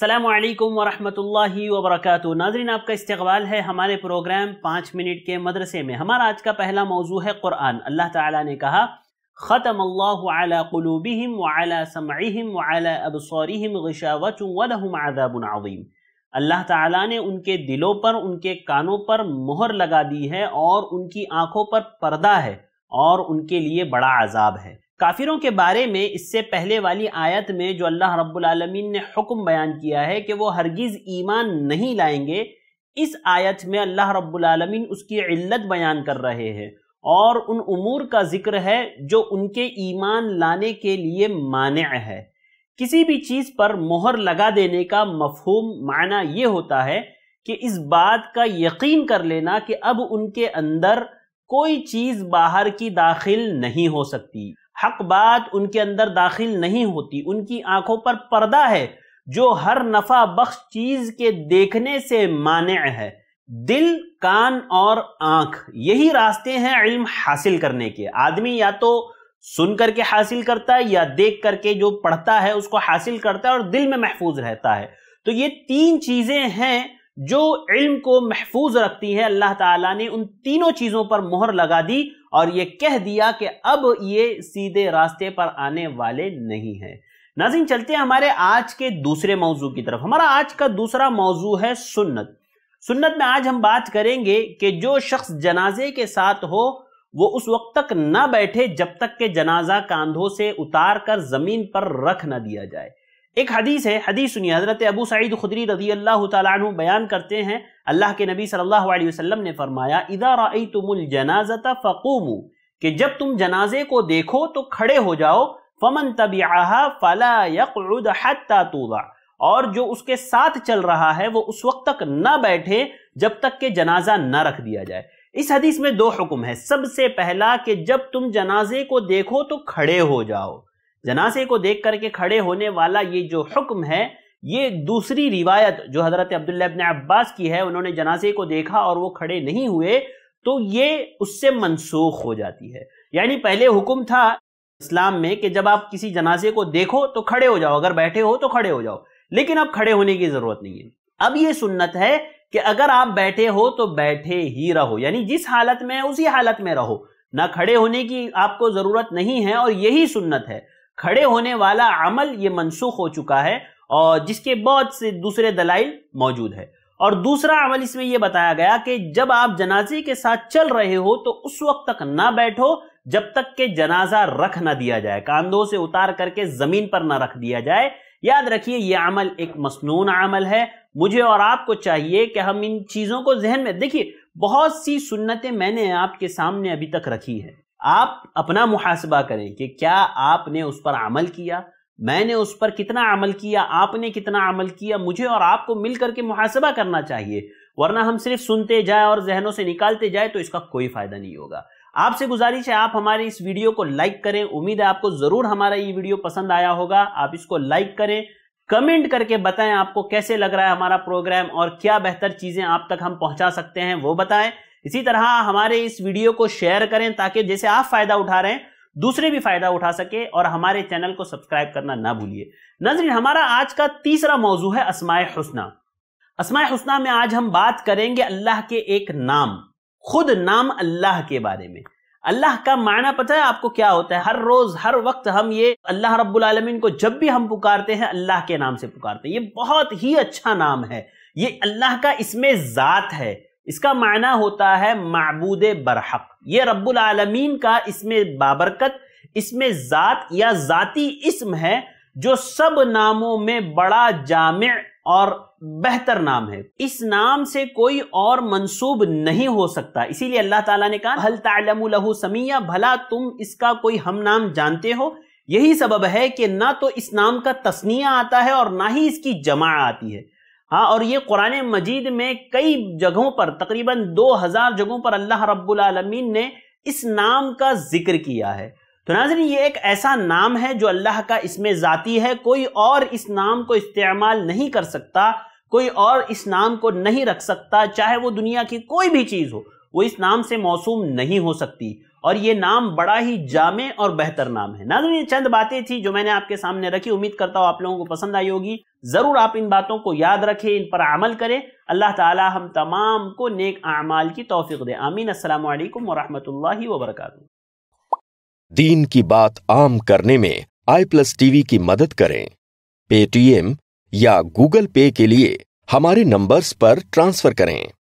असलकम वरहमल वबरक नाजरीन आपका इस्तवाल है हमारे प्रोग्राम पाँच मिनट के मदरसे में हमारा आज का पहला मौजू है क़ुरान अल्लाह ताला ने कहा ख़तम अल्लाबीम वाला समम वाला अल्लाह ताला ने उनके दिलों पर उनके कानों पर मोहर लगा दी है और उनकी आँखों पर पर्दा है और उनके लिए बड़ा आज़ाब है काफिरों के बारे में इससे पहले वाली आयत में जो अल्लाह रब्बुल आलमीन ने हुक्म बयान किया है कि वो हरगिज़ ईमान नहीं लाएंगे इस आयत में अल्लाह रब्बुल आलमीन उसकी इल्लत बयान कर रहे हैं और उन उमूर का जिक्र है जो उनके ईमान लाने के लिए मान है किसी भी चीज़ पर मोहर लगा देने का मफहूम माना ये होता है कि इस बात का यकीन कर लेना कि अब उनके अंदर कोई चीज़ बाहर की दाखिल नहीं हो सकती हक बात उनके अंदर दाखिल नहीं होती उनकी आंखों पर पर्दा है जो हर नफा बख्श चीज के देखने से माने है दिल कान और आंख यही रास्ते हैं इल्म हासिल करने के आदमी या तो सुन करके हासिल करता है या देख करके जो पढ़ता है उसको हासिल करता है और दिल में महफूज रहता है तो ये तीन चीजें हैं जो इल्म को महफूज रखती है अल्लाह ताला ने उन तीनों चीजों पर मोहर लगा दी और ये कह दिया कि अब ये सीधे रास्ते पर आने वाले नहीं है नाजिन चलते हैं हमारे आज के दूसरे मौजू की तरफ हमारा आज का दूसरा मौजू है सुन्नत सुन्नत में आज हम बात करेंगे कि जो शख्स जनाजे के साथ हो वो उस वक्त तक ना बैठे जब तक के जनाजा कंधों से उतार कर जमीन पर रख ना दिया जाए एक हदीस है हदीस सुनिए हज़रत अबू सईद खुदरी रजी अल्लाह तु बयान करते हैं अल्लाह के नबी सल्लल्लाहु अलैहि वसल्लम ने फरमाया इदा रई तुमुल जनाजता फ़कूमू कि जब तुम जनाजे को देखो तो खड़े हो जाओ फमन तबिया फला और जो उसके साथ चल रहा है वो उस वक्त तक ना बैठे जब तक के जनाजा ना रख दिया जाए इस हदीस में दो हुक्म है सबसे पहला कि जब तुम जनाजे को देखो तो खड़े हो जाओ जनासे को देख करके खड़े होने वाला ये जो हुक्म है ये दूसरी रिवायत जो हज़रत अब्दुल्ला इब्न अब्बास की है उन्होंने जनाजे को देखा और वो खड़े नहीं हुए तो ये उससे मनसूख हो जाती है यानी पहले हुक्म था इस्लाम में कि जब आप किसी जनाजे को देखो तो खड़े हो जाओ अगर बैठे हो तो खड़े हो जाओ लेकिन अब खड़े होने की ज़रूरत नहीं है अब ये सुन्नत है कि अगर आप बैठे हो तो बैठे ही रहो यानी जिस हालत में उसी हालत में रहो ना खड़े होने की आपको ज़रूरत नहीं है और यही सुन्नत है खड़े होने वाला अमल ये मनसूख हो चुका है और जिसके बहुत से दूसरे दलाइल मौजूद है और दूसरा अमल इसमें यह बताया गया कि जब आप जनाजे के साथ चल रहे हो तो उस वक्त तक ना बैठो जब तक के जनाजा रख ना दिया जाए कांधों से उतार करके जमीन पर ना रख दिया जाए याद रखिए यह अमल एक मसनून अमल है मुझे और आपको चाहिए कि हम इन चीज़ों को जहन में देखिए बहुत सी सुन्नतें मैंने आपके सामने अभी तक रखी है आप अपना मुहासबा करें कि क्या आपने उस पर अमल किया मैंने उस पर कितना अमल किया आपने कितना अमल किया मुझे और आपको मिल करके मुहासबा करना चाहिए वरना हम सिर्फ सुनते जाए और जहनों से निकालते जाए तो इसका कोई फायदा नहीं होगा आपसे गुजारिश है आप हमारे इस वीडियो को लाइक करें उम्मीद है आपको ज़रूर हमारा ये वीडियो पसंद आया होगा आप इसको लाइक करें कमेंट करके बताएं आपको कैसे लग रहा है हमारा प्रोग्राम और क्या बेहतर चीज़ें आप तक हम पहुंचा सकते हैं वो बताएं इसी तरह हमारे इस वीडियो को शेयर करें ताकि जैसे आप फायदा उठा रहे हैं दूसरे भी फायदा उठा सके और हमारे चैनल को सब्सक्राइब करना ना भूलिए नजरिन हमारा आज का तीसरा मौजू है असमाय हसना असमाय हसना में आज हम बात करेंगे अल्लाह के एक नाम खुद नाम अल्लाह के बारे में अल्लाह का मायना पता है आपको क्या होता है हर रोज हर वक्त हम ये अल्लाह रब्बुल को जब भी हम पुकारते हैं अल्लाह के नाम से पुकारते हैं ये बहुत ही अच्छा नाम है ये अल्लाह का इसमें ज़ात है इसका मायना होता है मबूद बरहक ये रब्बुल का इसमें बाबरकत इसमें ज़ात या ज़ाती इसम है जो सब नामों में बड़ा जाम और बेहतर नाम है इस नाम से कोई और मंसूब नहीं हो सकता इसीलिए अल्लाह ताला ने कहा हल लहू समिया भला तुम इसका कोई हम नाम जानते हो यही सबब है कि ना तो इस नाम का तस्निया आता है और ना ही इसकी जमा आती है हाँ और ये कुरान मजीद में कई जगहों पर तकरीबन 2000 जगहों पर अल्लाह रब्बुल आलमीन ने इस नाम का जिक्र किया है तो नाजन ये एक ऐसा नाम है जो अल्लाह का इसमें ज़ाती है कोई और इस नाम को इस्तेमाल नहीं कर सकता कोई और इस नाम को नहीं रख सकता चाहे वो दुनिया की कोई भी चीज़ हो वो इस नाम से मौसू नहीं हो सकती और ये नाम बड़ा ही जामे और बेहतर नाम है ना ये चंद बातें थी जो मैंने आपके सामने रखी उम्मीद करता हूँ आप लोगों को पसंद आई होगी जरूर आप इन बातों को याद रखें इन पर अमल करें अल्लाह ताला हम तमाम को नेक अमाल की तोफ़ी दे आमीन असल वरहमल वबरक दीन की बात आम करने में आई प्लस टीवी की मदद करें पेटीएम या गूगल पे के लिए हमारे नंबर्स पर ट्रांसफर करें